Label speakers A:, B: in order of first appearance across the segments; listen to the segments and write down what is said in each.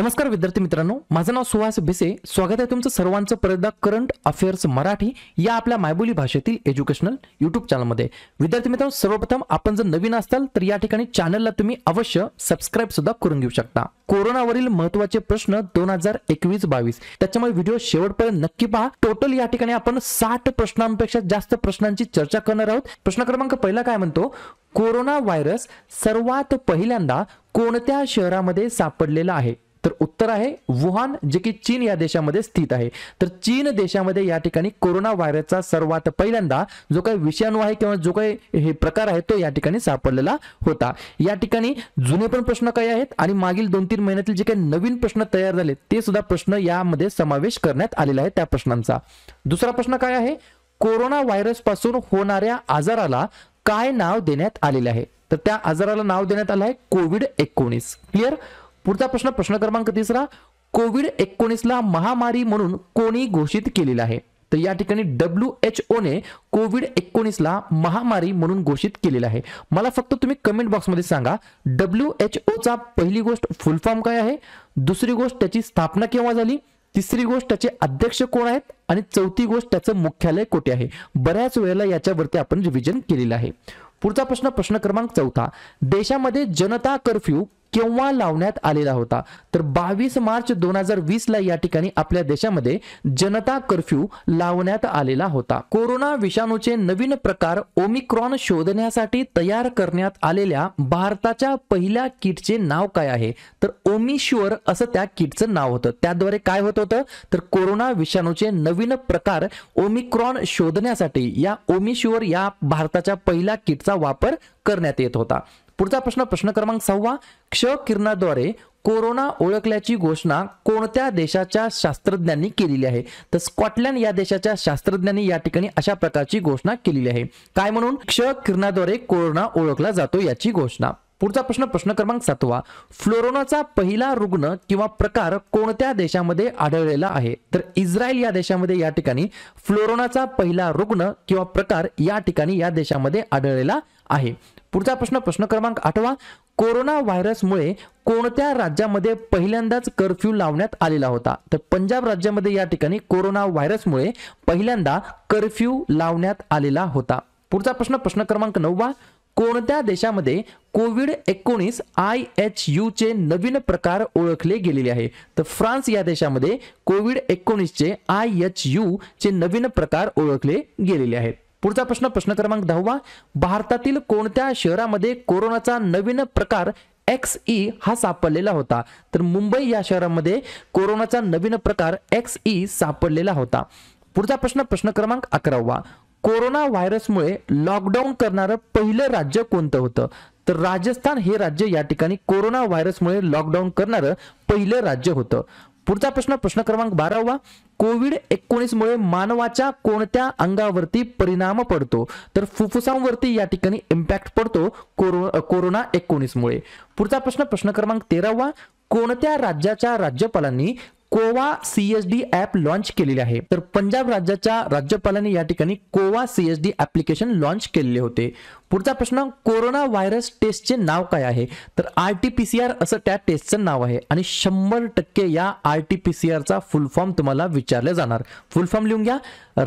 A: नमस्कार विद्यार्थी मित्रांनो माझं नाव सुहास भिसे स्वागत आहे तुमचं सर्वांचं परदा करंट अफेअर्स मराठी या आपल्या मायबोली भाषेतील एज्युकेशनल युट्यूब चॅनलमध्ये विद्यार्थी मित्रांनो सर्वप्रथम आपण जर नवीन असाल तर या ठिकाणी चॅनलला तुम्ही अवश्य सबस्क्राईब सुद्धा करून घेऊ शकता कोरोनावरील महत्वाचे प्रश्न दोन हजार एकवीस बावीस त्याच्यामुळे व्हिडिओ शेवटपर्यंत नक्की पहा टोटल या ठिकाणी आपण साठ प्रश्नांपेक्षा जास्त प्रश्नांची चर्चा करणार आहोत प्रश्न क्रमांक पहिला काय म्हणतो कोरोना व्हायरस सर्वात पहिल्यांदा कोणत्या शहरामध्ये सापडलेला आहे तर उत्तर आहे वुहान जे की चीन या देशामध्ये स्थित आहे तर चीन देशामध्ये या ठिकाणी कोरोना व्हायरसचा सर्वात पहिल्यांदा जो काही विषाणू आहे किंवा जो काही हे प्रकार आहे तो या ठिकाणी सापडलेला होता या ठिकाणी जुने पण प्रश्न काही आहेत आणि मागील दोन तीन महिन्यातील जे काही नवीन प्रश्न तयार झाले ते सुद्धा प्रश्न यामध्ये समावेश करण्यात आलेला आहे त्या प्रश्नांचा दुसरा प्रश्न काय आहे कोरोना व्हायरस पासून होणाऱ्या आजाराला काय नाव देण्यात आलेले आहे तर त्या आजाराला नाव देण्यात आलं आहे कोविड एकोणीस क्लिअर पुढचा प्रश्न प्रश्न क्रमांक तिसरा कोविड एकोणीसला महामारी म्हणून कोणी घोषित केलेला आहे तर या ठिकाणी डब्ल्यू एच ओने कोविड एकोणीसला महामारी म्हणून घोषित केलेला आहे मला फक्त तुम्ही कमेंट बॉक्समध्ये सांगा डब्ल्यू एच ओचा पहिली गोष्ट फुल फॉर्म काय आहे दुसरी गोष्ट त्याची स्थापना केव्हा झाली तिसरी गोष्ट त्याचे अध्यक्ष कोण आहेत आणि चौथी गोष्ट त्याचं मुख्यालय कोठे आहे बऱ्याच वेळेला याच्यावरती आपण रिव्हिजन केलेलं आहे पुढचा प्रश्न प्रश्न क्रमांक चौथा देशामध्ये जनता कर्फ्यू केव्हा लावण्यात आलेला होता तर बावीस मार्च दोन हजार वीस ला या ठिकाणी आपल्या देशामध्ये जनता कर्फ्यू लावण्यात आलेला होता कोरोना विषाणूचे नवीन प्रकार ओमिक्रॉन शोधण्यासाठी तयार करण्यात आलेल्या भारताच्या पहिल्या किटचे नाव काय आहे तर ओमिश्युअर असं त्या किटचं नाव होतं त्याद्वारे काय होत होतं तर कोरोना विषाणूचे नवीन प्रकार ओमिक्रॉन शोधण्यासाठी या ओमिश्युअर या भारताच्या पहिल्या किटचा वापर करण्यात येत होता पुढचा प्रश्न प्रश्न क्रमांक सहावा क्ष किरणाद्वारे कोरोना ओळखल्याची घोषणा कोणत्या देशाच्या शास्त्रज्ञांनी केलेली आहे तर स्कॉटलँड या देशाच्या शास्त्रज्ञांनी या ठिकाणी अशा प्रकारची घोषणा केलेली आहे काय म्हणून क्ष किरणाद्वारे कोरोना ओळखला जातो याची घोषणा पुढचा प्रश्न प्रश्न क्रमांक सातवा फ्लोरोनाचा पहिला रुग्ण किंवा प्रकार कोणत्या देशामध्ये आढळलेला आहे तर इस्रायल या देशामध्ये या ठिकाणी फ्लोरोनाचा पहिला रुग्ण किंवा प्रकार या ठिकाणी या देशामध्ये आढळलेला आहे पुढचा प्रश्न प्रश्न क्रमांक आठवा कोरोना व्हायरसमुळे कोणत्या राज्यामध्ये पहिल्यांदाच कर्फ्यू लावण्यात आलेला होता तर पंजाब राज्यामध्ये या ठिकाणी कोरोना व्हायरसमुळे पहिल्यांदा कर्फ्यू लावण्यात आलेला होता पुढचा प्रश्न प्रश्न क्रमांक नववा कोणत्या देशामध्ये कोविड एकोणीस आय एच चे नवीन प्रकार ओळखले गेलेले आहे तर फ्रान्स या देशामध्ये कोविड एकोणीसचे आय एच यू चे नवीन प्रकार ओळखले गेलेले आहेत पुढचा प्रश्न प्रश्न क्रमांक दहावा भारतातील कोणत्या शहरामध्ये कोरोनाचा नवीन प्रकार एक्स ई e हा सापडलेला होता तर मुंबई या शहरामध्ये कोरोनाचा नवीन प्रकार एक्स ई e सापडलेला होता पुढचा प्रश्न प्रश्न क्रमांक अकरावा कोरोना व्हायरसमुळे लॉकडाऊन करणारं पहिलं राज्य कोणतं होतं तर राजस्थान हे राज्य या ठिकाणी कोरोना व्हायरसमुळे लॉकडाऊन करणारं पहिलं राज्य होतं पुढचा प्रश्न प्रश्न क्रमांक बारावा कोविड मुळे मानवाच्या कोणत्या अंगावरती परिणाम पडतो तर फुफ्फुसांवरती या ठिकाणी इम्पॅक्ट पडतो कोरो कोरोना मुळे पुढचा प्रश्न प्रश्न क्रमांक तेरावा कोणत्या राज्याच्या राज्यपालांनी कोवा डी ऍप लॉन्च केलेले आहे तर पंजाब राज्याच्या राज्यपालांनी या ठिकाणी कोवा डी ऍप्लिकेशन लॉन्च केलेले होते पुढचा प्रश्न कोरोना व्हायरस टेस्टचे नाव काय आहे तर R T P C R असं त्या टेस्टचं नाव आहे आणि शंभर टक्के या आर टी पी सी आरचा फुल फॉर्म तुम्हाला विचारला जाणार फुल फॉर्म लिहून घ्या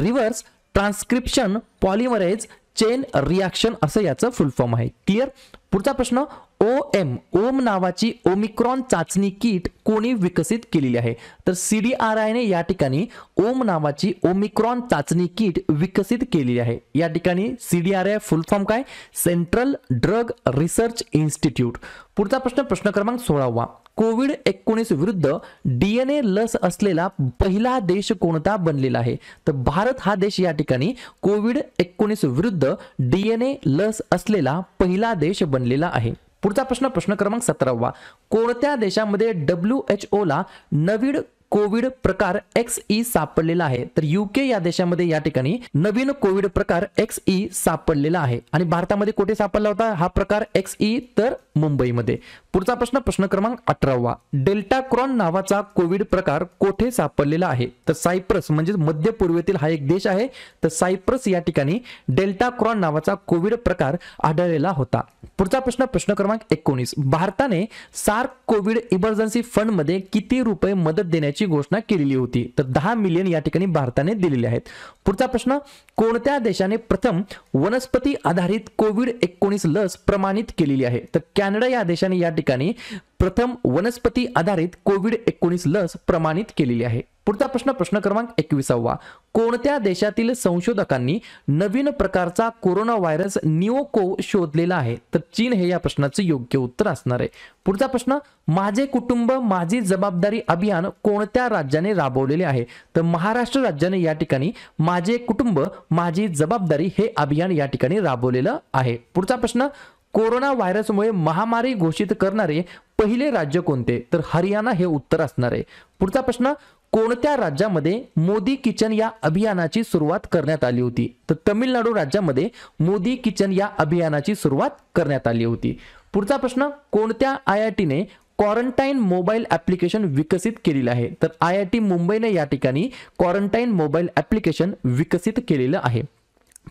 A: reverse transcription polymerase chain reaction असं याचं फुल फॉर्म आहे क्लिअर पुढचा प्रश्न ओ एम ओम नावाची ओमिक्रॉन चाचणी किट कोणी विकसित केलेली आहे तर सी डी आर आयने या ठिकाणी ओम नावाची ओमिक्रॉन चाचणी किट विकसित केलेली आहे या ठिकाणी C D R I full form काय सेंट्रल ड्रग रिसर्च इन्स्टिट्यूट पुढचा प्रश्न प्रश्न क्रमांक सोळावा कोविड एकोणीस विरुद्ध डीएनए लस असलेला पहिला देश कोणता बनलेला आहे तर भारत हा देश या ठिकाणी कोविड एकोणीस विरुद्ध डीएनए लस असलेला पहिला देश बनलेला आहे पुढचा प्रश्न प्रश्न क्रमांक सतरावा कोणत्या देशामध्ये डब्ल्यू एच ओला नवीन कोविड प्रकार एक्स ई e सापडलेला आहे तर युके या देशामध्ये या ठिकाणी नवीन कोविड प्रकार एक्स ई e सापडलेला आहे आणि भारतामध्ये कुठे सापडला होता हा प्रकार एक्स ई e तर मुंबईमध्ये पुढचा प्रश्न प्रश्न क्रमांक अठरावा डेल्टा क्रॉन नावाचा कोविड प्रकार कोठे सापडलेला आहे तर सायप्रस म्हणजे मध्य पूर्वेतील हा एक देश आहे तर सायप्रस या ठिकाणी डेल्टा क्रॉन नावाचा कोविड प्रकार आढळलेला होता पुढचा प्रश्न प्रश्न क्रमांक एकोणीस भारताने सार्क कोविड इमर्जन्सी फंड मध्ये किती रुपये मदत देण्याची घोषणा केलेली होती तर दहा मिलियन या ठिकाणी भारताने दिलेले आहेत पुढचा प्रश्न कोणत्या देशाने प्रथम वनस्पती आधारित कोविड एकोणीस लस प्रमाणित केलेली आहे तर कॅनडा या देशाने या ठिकाणी प्रथम वनस्पती आधारित कोविड एकोणीस लस प्रमाणित केलेली आहे पुढचा प्रश्न प्रश्न क्रमांक एकविसावा कोणत्या देशातील संशोधकांनी नवीन प्रकारचा कोरोना व्हायरस निओको शोधलेला आहे तर चीन हे या प्रश्नाचे योग्य उत्तर असणार आहे पुढचा प्रश्न माझे कुटुंब माझी जबाबदारी अभियान कोणत्या राज्याने राबवलेले आहे तर महाराष्ट्र राज्याने या ठिकाणी माझे कुटुंब माझी जबाबदारी हे अभियान या ठिकाणी राबवलेलं आहे पुढचा प्रश्न कोरोना व्हायरसमुळे महामारी घोषित करणारे पहिले राज्य कोणते तर हरियाणा हे उत्तर असणार आहे पुढचा प्रश्न कोणत्या राज्यामध्ये मोदी किचन या अभियानाची सुरुवात करण्यात आली होती तर तमिळनाडू राज्यामध्ये मोदी किचन या अभियानाची सुरुवात करण्यात आली होती पुढचा प्रश्न कोणत्या आय आय टीने क्वारंटाईन मोबाईल ॲप्लिकेशन विकसित केलेलं आहे तर आय आय टी मुंबईने या ठिकाणी क्वारंटाईन मोबाईल ॲप्लिकेशन विकसित केलेलं आहे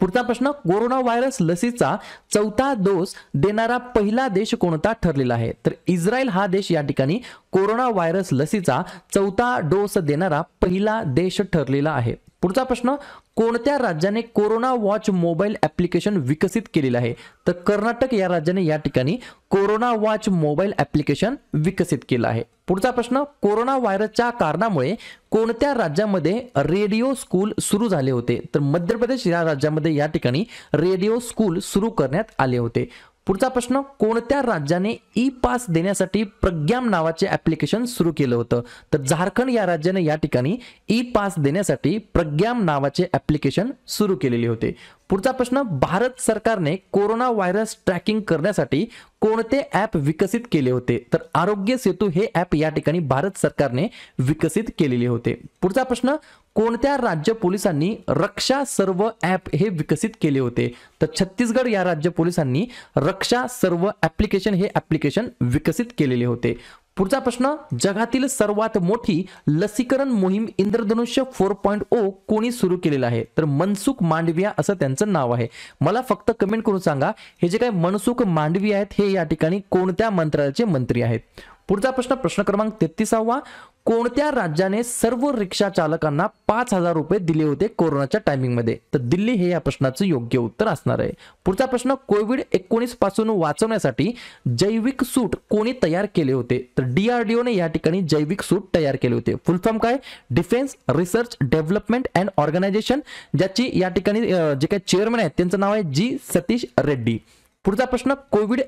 A: पुढचा प्रश्न कोरोना व्हायरस लसीचा चौथा डोस देणारा पहिला देश कोणता ठरलेला आहे तर इस्रायल हा देश या ठिकाणी कोरोना व्हायरस लसीचा चौथा डोस देणारा पहिला देश ठरलेला आहे पुढचा प्रश्न कोणत्या राज्याने कोरोना वॉच मोबाईल ऍप्लिकेशन विकसित केलेलं आहे तर कर्नाटक या राज्याने या ठिकाणी कोरोना वॉच मोबाईल ऍप्लिकेशन विकसित केलं आहे पुढचा प्रश्न कोरोना व्हायरसच्या कारणामुळे कोणत्या राज्यामध्ये रेडिओ स्कूल सुरू झाले होते तर मध्य प्रदेश या राज्यामध्ये या ठिकाणी रेडिओ स्कूल सुरू करण्यात आले होते पुढचा प्रश्न कोणत्या राज्याने ई पास देण्यासाठी प्रज्ञाम नावाचे ऍप्लिकेशन सुरू केलं होतं तर झारखंड या राज्याने या ठिकाणी ई पास देण्यासाठी प्रज्ञाम नावाचे ऍप्लिकेशन सुरू केलेले होते पुढचा प्रश्न भारत सरकारने कोरोना व्हायरस ट्रॅकिंग करण्यासाठी कोणते ॲप विकसित केले होते तर आरोग्य सेतू हे ऍप या ठिकाणी भारत सरकारने विकसित केलेले होते पुढचा प्रश्न कोणत्या राज्य पोलिसांनी रक्षा सर्व ॲप हे विकसित केले होते तर छत्तीसगड या राज्य पोलिसांनी रक्षा सर्व ॲप्लिकेशन हे ॲप्लिकेशन विकसित केलेले होते पुढचा प्रश्न जगातील सर्वात मोठी लसीकरण मोहीम इंद्रधनुष्य फोर पॉईंट ओ कोणी सुरू केलेला आहे तर मनसुख मांडविया असं त्यांचं नाव आहे मला फक्त कमेंट करून सांगा हे जे काय मनसुख मांडवी आहेत हे या ठिकाणी कोणत्या मंत्रालयाचे मंत्री आहेत पुढचा प्रश्न प्रश्न क्रमांक तेहतीसावा कोणत्या राज्याने सर्व रिक्षा चालकांना पाच हजार रुपये दिले होते कोरोनाच्या टायमिंगमध्ये तर दिल्ली हे या प्रश्नाचं योग्य उत्तर असणार आहे पुढचा प्रश्न कोविड एकोणीस पासून वाचवण्यासाठी जैविक सूट कोणी तयार केले होते तर डीआरडीओने या ठिकाणी जैविक सूट तयार केले होते फुलफॉर्म काय defence research development and organisation ज्याची या ठिकाणी जे काही चेअरमॅन आहेत त्यांचं नाव आहे जी सतीश रेड्डी पुढचा प्रश्न कोविड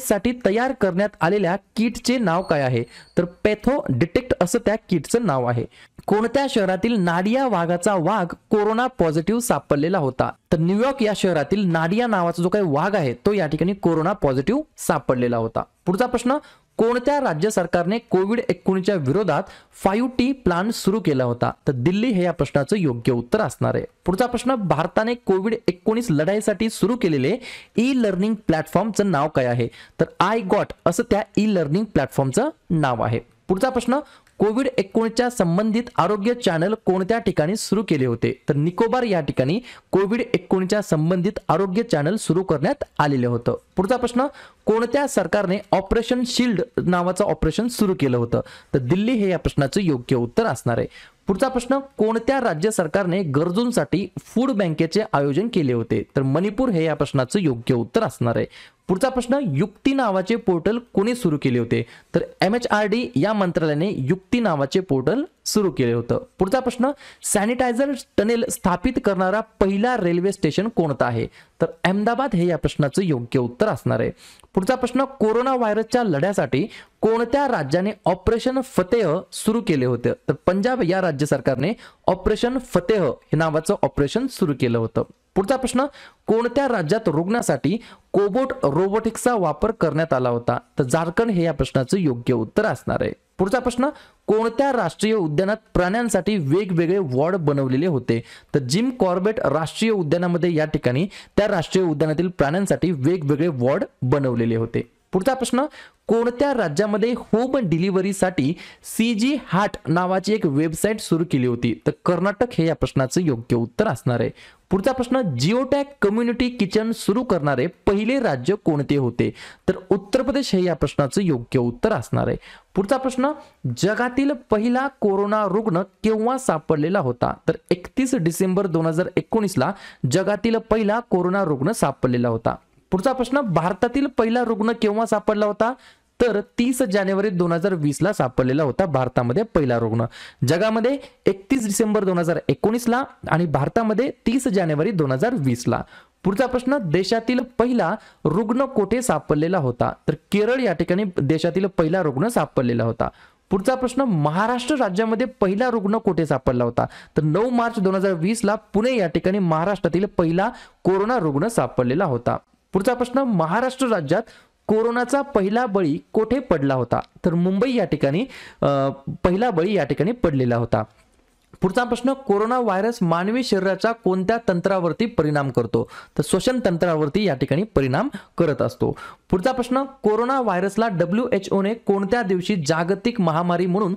A: साठी तयार करण्यात आलेल्या किटचे नाव काय आहे तर पेथो डिटेक्ट असं त्या किटचं नाव आहे कोणत्या शहरातील नाडिया वाघाचा वाघ कोरोना पॉझिटिव्ह सापडलेला होता तर न्यूयॉर्क या शहरातील नाडिया नावाचा जो काही वाघ आहे तो या ठिकाणी कोरोना पॉझिटिव्ह सापडलेला होता पुढचा प्रश्न कोणत्या राज्य सरकारने कोविड एकोणीसच्या विरोधात फायू टी प्लान सुरू केला होता तर दिल्ली हे या प्रश्नाचं योग्य उत्तर असणार आहे पुढचा प्रश्न भारताने कोविड एकोणीस लढाईसाठी सुरू केलेले ई लर्निंग प्लॅटफॉर्मचं नाव काय आहे तर आय गॉट असं त्या ई लर्निंग प्लॅटफॉर्मचं नाव आहे पुढचा प्रश्न कोविड एकोणीसच्या संबंधित आरोग्य चॅनल कोणत्या ठिकाणी सुरू केले होते तर निकोबार या ठिकाणी कोविड एकोणीसच्या संबंधित आरोग्य चॅनल सुरू करण्यात आलेलं होतं पुढचा प्रश्न कोणत्या सरकारने ऑपरेशन शिल्ड नावाचं ऑपरेशन सुरू केलं होतं तर दिल्ली हे या प्रश्नाचं योग्य उत्तर असणार आहे पुढचा प्रश्न कोणत्या राज्य सरकारने गरजूंसाठी फूड बँकेचे आयोजन केले होते तर मणिपूर हे या प्रश्नाचं योग्य उत्तर असणार आहे पुढचा प्रश्न युक्ती नावाचे पोर्टल कोणी सुरू केले होते तर एम या मंत्रालयाने युक्ती नावाचे पोर्टल सुरू केले होतं पुढचा प्रश्न सॅनिटायझर टनेल स्थापित करणारा पहिला रेल्वे स्टेशन कोणता आहे तर अहमदाबाद हे या प्रश्नाचं योग्य उत्तर असणार आहे पुढचा प्रश्न कोरोना व्हायरसच्या लढ्यासाठी कोणत्या राज्याने ऑपरेशन फतेह सुरू केले होते तर पंजाब या राज्य सरकारने ऑपरेशन फतेह हे नावाचं ऑपरेशन सुरू केलं होतं पुढचा प्रश्न कोणत्या राज्यात रुग्णासाठी कोबोट रोबोटिक्सचा वापर करण्यात आला होता तर झारखंड हे या प्रश्नाचं योग्य उत्तर असणार आहे पुढचा प्रश्न कोणत्या राष्ट्रीय उद्यानात प्राण्यांसाठी वेगवेगळे वॉर्ड बनवलेले होते तर जिम कॉर्बेट राष्ट्रीय उद्यानामध्ये या ठिकाणी त्या राष्ट्रीय उद्यानातील प्राण्यांसाठी वेगवेगळे वॉर्ड बनवलेले होते पुढचा प्रश्न कोणत्या राज्यामध्ये होम डिलिव्हरीसाठी सी जी हाट नावाची एक वेबसाईट सुरू केली होती तर कर्नाटक हे या प्रश्नाचं योग्य उत्तर असणार आहे पुढचा प्रश्न जिओटॅक कम्युनिटी किचन सुरू करणारे पहिले राज्य कोणते होते तर उत्तर प्रदेश हे या प्रश्नाचं योग्य उत्तर असणार आहे पुढचा प्रश्न जगातील पहिला कोरोना रुग्ण केव्हा सापडलेला होता तर एकतीस डिसेंबर दोन हजार एकोणीसला जगातील पहिला कोरोना रुग्ण सापडलेला होता पुढचा प्रश्न भारतातील पहिला रुग्ण केव्हा सापडला होता तर तीस जानेवारी दोन हजार वीस ला सापडलेला होता भारतामध्ये पहिला रुग्ण जगामध्ये एकतीस डिसेंबर दोन हजार एकोणीस ला आणि भारतामध्ये तीस जानेवारी दोन हजार वीस ला पुढचा प्रश्न देशातील पहिला रुग्ण कोठे सापडलेला होता तर केरळ या ठिकाणी देशातील पहिला रुग्ण सापडलेला होता पुढचा प्रश्न महाराष्ट्र राज्यामध्ये पहिला रुग्ण कुठे सापडला होता तर नऊ मार्च दोन हजार वीस ला पुणे या ठिकाणी महाराष्ट्रातील पहिला कोरोना रुग्ण सापडलेला होता पुढचा प्रश्न महाराष्ट्र राज्यात कोरोनाचा पहिला बळी कोठे पडला होता तर मुंबई या ठिकाणी पहिला बळी या ठिकाणी पडलेला होता पुढचा प्रश्न कोरोना व्हायरस मानवी शरीराच्या कोणत्या तंत्रावरती परिणाम करतो तर श्वसन तंत्रावरती या ठिकाणी परिणाम करत असतो पुढचा प्रश्न कोरोना व्हायरसला डब्ल्यू एच ओने कोणत्या दिवशी जागतिक महामारी म्हणून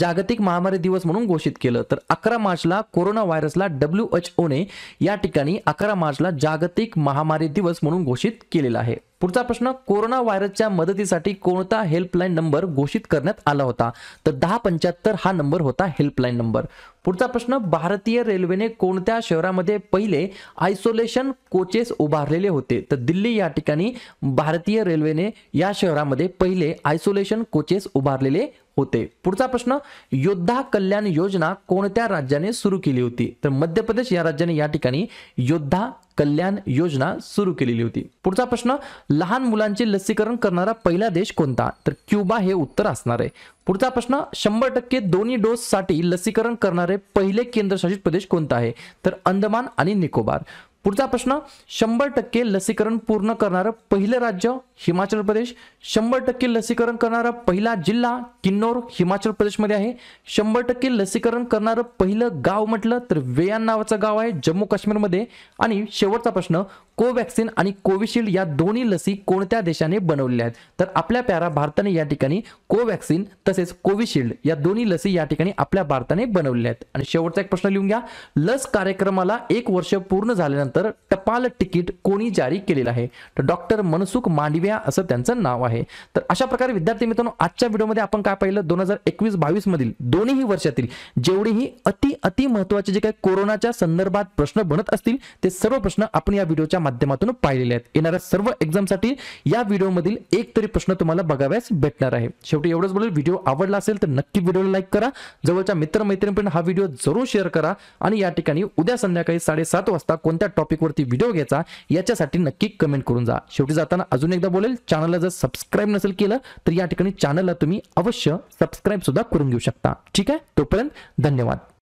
A: जागतिक महामारी दिवस म्हणून घोषित केलं तर अकरा मार्चला कोरोना व्हायरसला डब्ल्यू एच ओने या ठिकाणी अकरा मार्चला जागतिक महामारी दिवस म्हणून घोषित केलेला आहे पुढचा प्रश्न कोरोना व्हायरसच्या मदतीसाठी कोणता हेल्पलाईन नंबर घोषित करण्यात आला होता तर दहा पंच्याहत्तर हा नंबर होता हेल्पलाईन नंबर पुढचा प्रश्न भारतीय रेल्वेने कोणत्या शहरामध्ये पहिले आयसोलेशन कोचेस उभारलेले होते तर दिल्ली या ठिकाणी भारतीय रेल्वेने या शहरामध्ये पहिले आयसोलेशन कोचेस उभारलेले होते पुढचा प्रश्न योद्धा कल्याण योजना कोणत्या राज्याने सुरू केली होती तर मध्य प्रदेश या राज्याने या ठिकाणी योद्धा कल्याण योजना सुरू केलेली होती पुढचा प्रश्न लहान मुलांचे लसीकरण करणारा पहिला देश कोणता तर क्युबा हे उत्तर असणार आहे पुढचा प्रश्न शंभर टक्के दोन्ही डोससाठी लसीकरण करणारे पहिले केंद्रशासित प्रदेश कोणता आहे तर अंदमान आणि निकोबार पुढचा प्रश्न शंभर टक्के लसीकरण पूर्ण करणारं पहिलं राज्य हिमाचल प्रदेश शंभर टक्के लसीकरण करणारा पहिला जिल्हा किन्नौर हिमाचल प्रदेशमध्ये आहे शंभर टक्के लसीकरण करणारं पहिलं गाव म्हटलं तर वेयान नावाचं गाव आहे जम्मू काश्मीरमध्ये आणि शेवटचा प्रश्न कोवॅक्सिन आणि कोविशिल्ड या दोन्ही लसी कोणत्या देशाने बनवलेल्या आहेत तर आपल्या प्यारा भारताने या ठिकाणी कोवॅक्सिन तसेच कोविशिल्ड या दोन्ही लसी या ठिकाणी आपल्या भारताने बनवलेल्या आहेत आणि शेवटचा एक प्रश्न लिहून घ्या लस कार्यक्रमाला एक वर्ष पूर्ण झाल्यानंतर टपाल तिकीट कोणी जारी केलेलं आहे तर डॉक्टर मनसुख मांडव्या असं त्यांचं नाव आहे तर अशा प्रकारे विद्यार्थी मित्रांनो आजच्या व्हिडिओमध्ये आपण काय पाहिलं दोन हजार एकवीस बावीस मधील दोन्हीही वर्षातील जेवढीही अति अति महत्वाचे जे काही कोरोनाच्या संदर्भात प्रश्न बनत असतील ते सर्व प्रश्न आपण या व्हिडिओच्या माध्यमातून पाहिलेले आहेत येणाऱ्या सर्व एक्झामसाठी या व्हिडिओमधील एक तरी प्रश्न तुम्हाला बघाव्यास भेटणार आहे शेवटी एवढंच बोलेल व्हिडिओ आवडला असेल तर नक्की व्हिडिओला लाईक करा जवळच्या मित्रमैत्रिणीपर्यंत हा व्हिडिओ जरूर शेअर करा आणि या ठिकाणी उद्या संध्याकाळी साडेसात वाजता कोणत्या टॉपिकवरती व्हिडिओ घ्यायचा याच्यासाठी नक्की कमेंट करून जा शेवटी जाताना अजून एकदा बोलेल चॅनलला जर सबस्क्राईब नसेल केलं तर या ठिकाणी चॅनलला तुम्ही अवश्य सबस्क्राईब सुद्धा करून घेऊ शकता ठीक आहे तोपर्यंत धन्यवाद